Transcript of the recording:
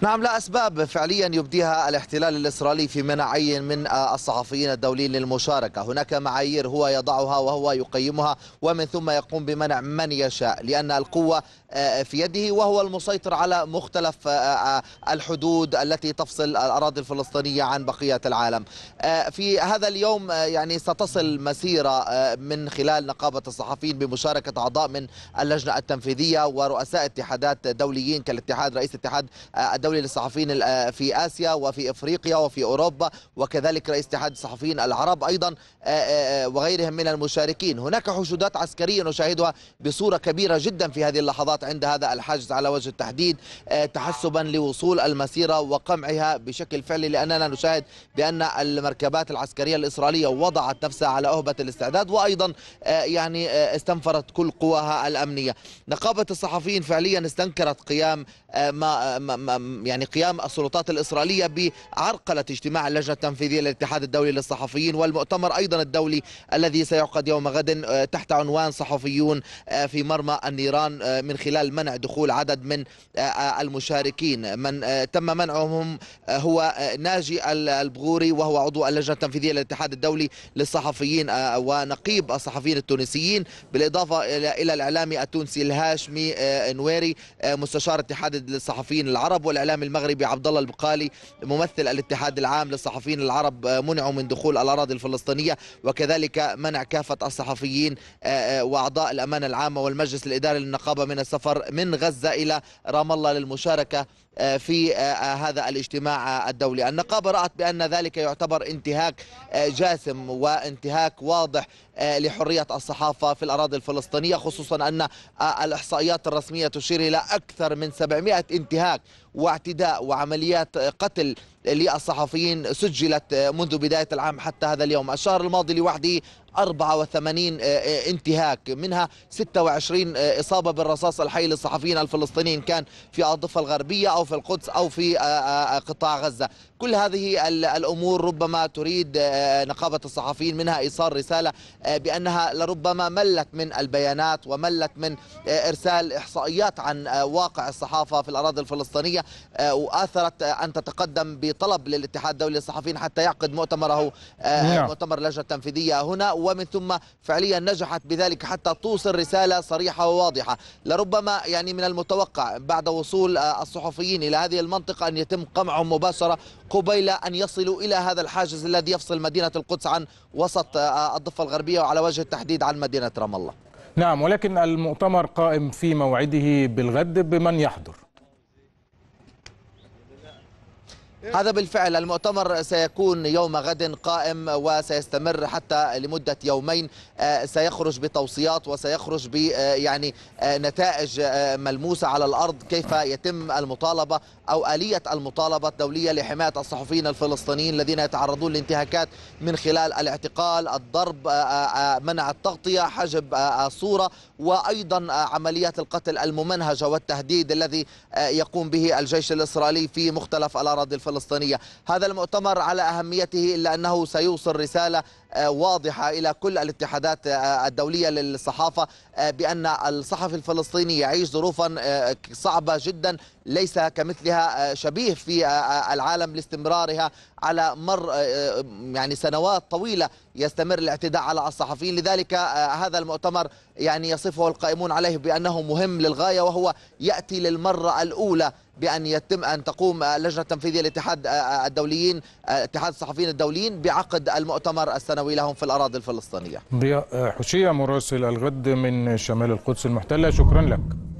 نعم لا أسباب فعليا يبديها الاحتلال الإسرائيلي في منعي من الصحفيين الدوليين للمشاركة هناك معايير هو يضعها وهو يقيمها ومن ثم يقوم بمنع من يشاء لأن القوة في يده وهو المسيطر على مختلف الحدود التي تفصل الأراضي الفلسطينية عن بقية العالم في هذا اليوم يعني ستصل مسيرة من خلال نقابة الصحفيين بمشاركة أعضاء من اللجنة التنفيذية ورؤساء اتحادات دوليين كالاتحاد رئيس اتحاد الدولي للصحفيين في اسيا وفي افريقيا وفي اوروبا وكذلك رئيس اتحاد الصحفيين العرب ايضا وغيرهم من المشاركين هناك حشودات عسكريه نشاهدها بصوره كبيره جدا في هذه اللحظات عند هذا الحجز على وجه التحديد تحسبا لوصول المسيره وقمعها بشكل فعلي لاننا نشاهد بان المركبات العسكريه الاسرائيليه وضعت نفسها على اهبه الاستعداد وايضا يعني استنفرت كل قواها الامنيه نقابه الصحفيين فعليا استنكرت قيام ما يعني قيام السلطات الإسرائيلية بعرقلة اجتماع اللجنة التنفيذية للاتحاد الدولي للصحفيين والمؤتمر أيضا الدولي الذي سيعقد يوم غد آه، تحت عنوان صحفيون آه، في مرمى النيران آه، من خلال منع دخول عدد من المشاركين من تم منعهم هو ناجي البغوري وهو عضو اللجنة التنفيذية للاتحاد الدولي للصحفيين ونقيب الصحفيين التونسيين بالإضافة إلى الإعلامي التونسي الهاشمي نويري مستشار اتحاد الصحفيين العرب والإعلامي الاعلام المغربي عبد الله البقالي ممثل الاتحاد العام للصحفيين العرب آه، منعوا من دخول الاراضي الفلسطينيه وكذلك منع كافه الصحفيين آه، آه، واعضاء الامانه العامه والمجلس الاداري للنقابه من السفر من غزه الى رام الله للمشاركه في هذا الاجتماع الدولي النقابة رأت بأن ذلك يعتبر انتهاك جاسم وانتهاك واضح لحرية الصحافة في الأراضي الفلسطينية خصوصا أن الإحصائيات الرسمية تشير إلى أكثر من 700 انتهاك واعتداء وعمليات قتل للصحفيين سجلت منذ بداية العام حتى هذا اليوم الشهر الماضي لوحده 84 آه، آه، انتهاك منها 26 آه، إصابة بالرصاص الحي للصحفيين الفلسطينيين كان في الضفة الغربية أو في القدس أو في قطاع غزة كل هذه الأمور ربما تريد نقابة الصحفيين منها إيصال رسالة بأنها لربما ملت من البيانات وملت من إرسال إحصائيات عن واقع الصحافة في الأراضي الفلسطينية وآثرت أن تتقدم بطلب للاتحاد الدولي للصحفيين حتى يعقد مؤتمره نعم. مؤتمر لجنة تنفيذية هنا ومن ثم فعليا نجحت بذلك حتى توصل رسالة صريحة وواضحة لربما يعني من المتوقع بعد وصول آه، الصحفيين إلى هذه المنطقة أن يتم قمعهم مباشرة قبيل أن يصلوا إلى هذا الحاجز الذي يفصل مدينة القدس عن وسط آه، الضفة الغربية وعلى وجه التحديد عن مدينة رام الله نعم ولكن المؤتمر قائم في موعده بالغد بمن يحضر إيه. هذا بالفعل المؤتمر سيكون يوم غد قائم وسيستمر حتى لمدة يومين آه، سيخرج بتوصيات وسيخرج ب آه، يعني آه، نتائج ملموسة على الأرض كيف يتم المطالبة أو آلية المطالبة الدولية لحماية الصحفيين الفلسطينيين الذين يتعرضون لانتهاكات من خلال الاعتقال الضرب منع التغطية حجب الصورة وأيضا عمليات القتل الممنهجة والتهديد الذي يقوم به الجيش الإسرائيلي في مختلف الأراضي الفلسطينية الفلسطينية هذا المؤتمر على أهميته إلا أنه سيوصل رسالة آه، واضحة إلى كل الاتحادات آه، الدولية للصحافة آه، بأن الصحفي الفلسطيني يعيش ظروفا صعبة جدا ليس كمثلها شبيه في العالم لاستمرارها على مر يعني سنوات طويلة يستمر الاعتداء على الصحفيين لذلك هذا المؤتمر يعني يصفه القائمون عليه بأنه مهم للغاية وهو يأتي للمرة الأولى بأن يتم أن تقوم اللجنة التنفيذية لاتحاد آه، آه، الدوليين آه، اتحاد الصحفيين الدوليين بعقد المؤتمر السنوي لهم في الأراضي الفلسطينية ضياء حشية مراسل الغد من شمال القدس المحتلة شكرا لك